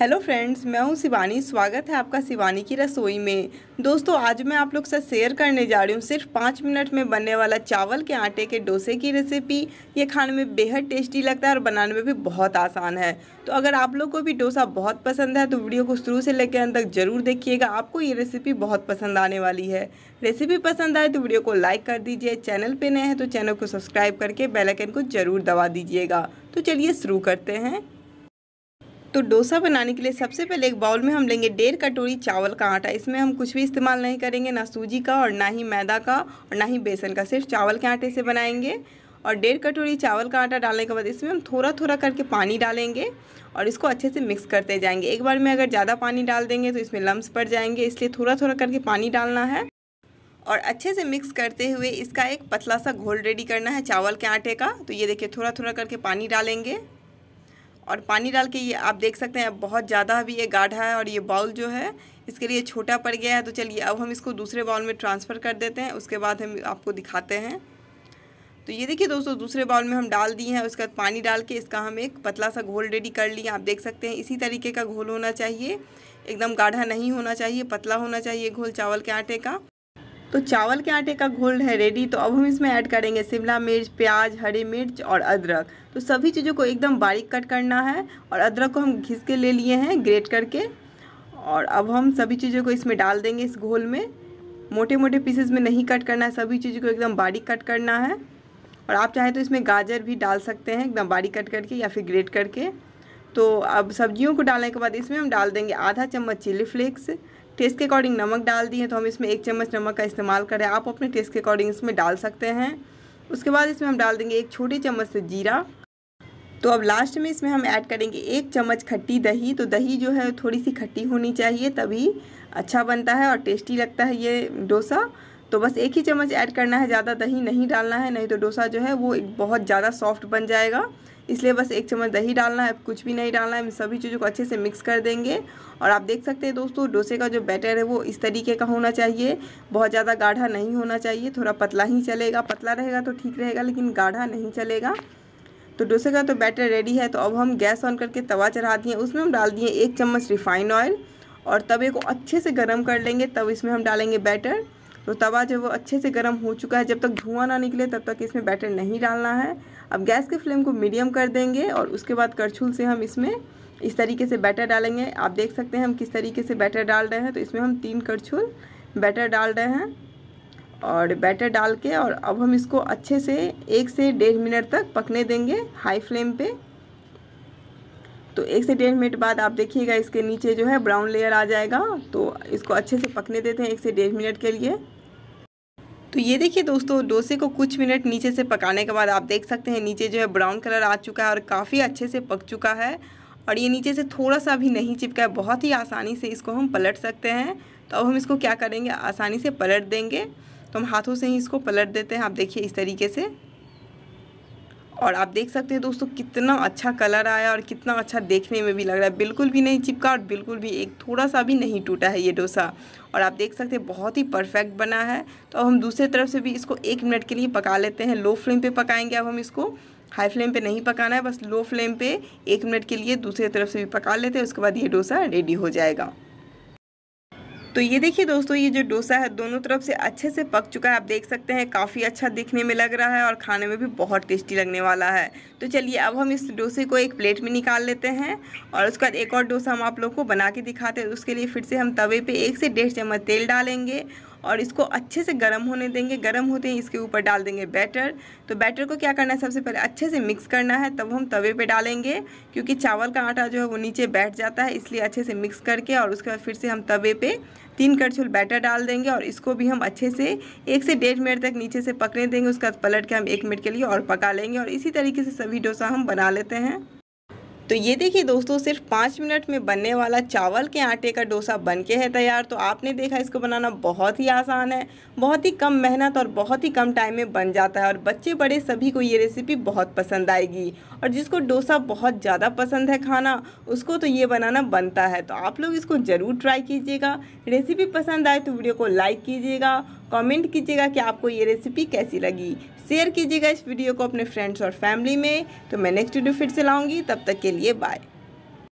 hello friends मैं हूं शिवानी स्वागत है आपका शिवानी की रसोई में दोस्तों आज मैं आप लोग से शेयर करने जा रही हूं सिर्फ पाँच मिनट में बनने वाला चावल के आटे के डोसे की रेसिपी ये खाने में बेहद टेस्टी लगता है और बनाने में भी बहुत आसान है तो अगर आप लोग को भी डोसा बहुत पसंद है तो वीडियो को शुरू से लेकर अंत तक ज़रूर देखिएगा आपको ये रेसिपी बहुत पसंद आने वाली है रेसिपी पसंद आए तो वीडियो को लाइक कर दीजिए चैनल पर नए हैं तो चैनल को सब्सक्राइब करके बेलाइकन को ज़रूर दबा दीजिएगा तो चलिए शुरू करते हैं तो डोसा बनाने के लिए सबसे पहले एक बाउल में हम लेंगे डेढ़ कटोरी चावल का आटा इसमें हम कुछ भी इस्तेमाल नहीं करेंगे ना सूजी का और ना ही मैदा का और ना ही बेसन का सिर्फ चावल के आटे से बनाएंगे और डेढ़ कटोरी चावल का आटा डालने के बाद इसमें हम थोड़ा थोड़ा करके पानी डालेंगे और इसको अच्छे से मिक्स करते जाएंगे एक बार में अगर ज़्यादा पानी डाल देंगे तो इसमें लम्ब पड़ जाएंगे इसलिए थोड़ा थोड़ा करके पानी डालना है और अच्छे से मिक्स करते हुए इसका एक पतला सा घोल रेडी करना है चावल के आटे का तो ये देखिए थोड़ा थोड़ा करके पानी डालेंगे और पानी डाल के ये आप देख सकते हैं बहुत ज़्यादा अभी ये गाढ़ा है और ये बाउल जो है इसके लिए छोटा पड़ गया है तो चलिए अब हम इसको दूसरे बाउल में ट्रांसफ़र कर देते हैं उसके बाद हम आपको दिखाते हैं तो ये देखिए दोस्तों दूसरे बाउल में हम डाल दिए हैं उसके बाद पानी डाल के इसका हम एक पतला सा घोल रेडी कर लिए आप देख सकते हैं इसी तरीके का घोल होना चाहिए एकदम गाढ़ा नहीं होना चाहिए पतला होना चाहिए घोल चावल के आटे का तो चावल के आटे का घोल है रेडी तो अब हम इसमें ऐड करेंगे शिमला मिर्च प्याज हरी मिर्च और अदरक तो सभी चीज़ों को एकदम बारीक कट करना है और अदरक को हम घिस के ले लिए हैं ग्रेट करके और अब हम सभी चीज़ों को इसमें डाल देंगे इस घोल में मोटे मोटे पीसेस में नहीं कट करना है सभी चीज़ों को एकदम बारीक कट करना है और आप चाहें तो इसमें गाजर भी डाल सकते हैं एकदम बारीक कट करके या फिर ग्रेट करके तो अब सब्जियों को डालने के बाद इसमें हम डाल देंगे आधा चम्मच चिली फ्लेक्स टेस्ट के अकॉर्डिंग नमक डाल दिए तो हम इसमें एक चम्मच नमक का इस्तेमाल करें आप अपने टेस्ट के अकॉर्डिंग इसमें डाल सकते हैं उसके बाद इसमें हम डाल देंगे एक छोटी चम्मच से जीरा तो अब लास्ट में इसमें हम ऐड करेंगे एक चम्मच खट्टी दही तो दही जो है थोड़ी सी खट्टी होनी चाहिए तभी अच्छा बनता है और टेस्टी लगता है ये डोसा तो बस एक ही चम्मच ऐड करना है ज़्यादा दही नहीं डालना है नहीं तो डोसा जो है वो बहुत ज़्यादा सॉफ्ट बन जाएगा इसलिए बस एक चम्मच दही डालना है कुछ भी नहीं डालना है सभी चीज़ों को अच्छे से मिक्स कर देंगे और आप देख सकते हैं दोस्तों डोसे का जो बैटर है वो इस तरीके का होना चाहिए बहुत ज़्यादा गाढ़ा नहीं होना चाहिए थोड़ा पतला ही चलेगा पतला रहेगा तो ठीक रहेगा लेकिन गाढ़ा नहीं चलेगा तो डोसे का तो बैटर रेडी है तो अब हम गैस ऑन करके तवा चढ़ा दिए उसमें हम डाल दिए एक चम्मच रिफाइंड ऑयल और तवे को अच्छे से गर्म कर लेंगे तब इसमें हम डालेंगे बैटर तो तवा जो वो अच्छे से गर्म हो चुका है जब तक धुआं ना निकले तब तक इसमें बैटर नहीं डालना है अब गैस के फ्लेम को मीडियम कर देंगे और उसके बाद करछुल से हम इसमें इस तरीके से बैटर डालेंगे आप देख सकते हैं हम किस तरीके से बैटर डाल रहे हैं तो इसमें हम तीन करछुल बैटर डाल रहे हैं और बैटर डाल के और अब हम इसको अच्छे से एक से डेढ़ मिनट तक पकने देंगे हाई फ्लेम पे तो एक से डेढ़ मिनट बाद आप देखिएगा इसके नीचे जो है ब्राउन लेयर आ जाएगा तो इसको अच्छे से पकने देते हैं एक से डेढ़ मिनट के लिए तो ये देखिए दोस्तों डोसे को कुछ मिनट नीचे से पकाने के बाद आप देख सकते हैं नीचे जो है ब्राउन कलर आ चुका है और काफ़ी अच्छे से पक चुका है और ये नीचे से थोड़ा सा भी नहीं चिपका है बहुत ही आसानी से इसको हम पलट सकते हैं तो अब हम इसको क्या करेंगे आसानी से पलट देंगे तो हम हाथों से ही इसको पलट देते हैं आप देखिए इस तरीके से और आप देख सकते हैं दोस्तों कितना अच्छा कलर आया और कितना अच्छा देखने में भी लग रहा है बिल्कुल भी नहीं चिपका और बिल्कुल भी एक थोड़ा सा भी नहीं टूटा है ये डोसा और आप देख सकते हैं बहुत ही परफेक्ट बना है तो अब हम दूसरे तरफ से भी इसको एक मिनट के लिए पका लेते हैं लो फ्लेम पर पकाएँगे अब हम इसको हाई फ्लेम पर नहीं पकाना है बस लो फ्लेम पर एक मिनट के लिए दूसरे तरफ से भी पका लेते हैं उसके बाद ये डोसा रेडी हो जाएगा तो ये देखिए दोस्तों ये जो डोसा है दोनों तरफ से अच्छे से पक चुका है आप देख सकते हैं काफ़ी अच्छा दिखने में लग रहा है और खाने में भी बहुत टेस्टी लगने वाला है तो चलिए अब हम इस डोसे को एक प्लेट में निकाल लेते हैं और उसके बाद एक और डोसा हम आप लोग को बना के दिखाते हैं उसके लिए फिर से हम तवे पर एक से डेढ़ चम्मच तेल डालेंगे और इसको अच्छे से गर्म होने देंगे गर्म होते ही इसके ऊपर डाल देंगे बैटर तो बैटर को क्या करना है सबसे पहले अच्छे से मिक्स करना है तब हम तवे पे डालेंगे क्योंकि चावल का आटा जो है वो नीचे बैठ जाता है इसलिए अच्छे से मिक्स करके और उसके बाद फिर से हम तवे पे तीन करछुल बैटर डाल देंगे और इसको भी हम अच्छे से एक से डेढ़ मिनट तक नीचे से पकने देंगे उसके बाद पलट के हम एक मिनट के लिए और पका लेंगे और इसी तरीके से सभी डोसा हम बना लेते हैं तो ये देखिए दोस्तों सिर्फ पाँच मिनट में बनने वाला चावल के आटे का डोसा बन के है तैयार तो आपने देखा इसको बनाना बहुत ही आसान है बहुत ही कम मेहनत और बहुत ही कम टाइम में बन जाता है और बच्चे बड़े सभी को ये रेसिपी बहुत पसंद आएगी और जिसको डोसा बहुत ज़्यादा पसंद है खाना उसको तो ये बनाना बनता है तो आप लोग इसको ज़रूर ट्राई कीजिएगा रेसिपी पसंद आए तो वीडियो को लाइक कीजिएगा कमेंट कीजिएगा कि आपको ये रेसिपी कैसी लगी शेयर कीजिएगा इस वीडियो को अपने फ्रेंड्स और फैमिली में तो मैं नेक्स्ट वीडियो फिर से लाऊंगी तब तक के लिए बाय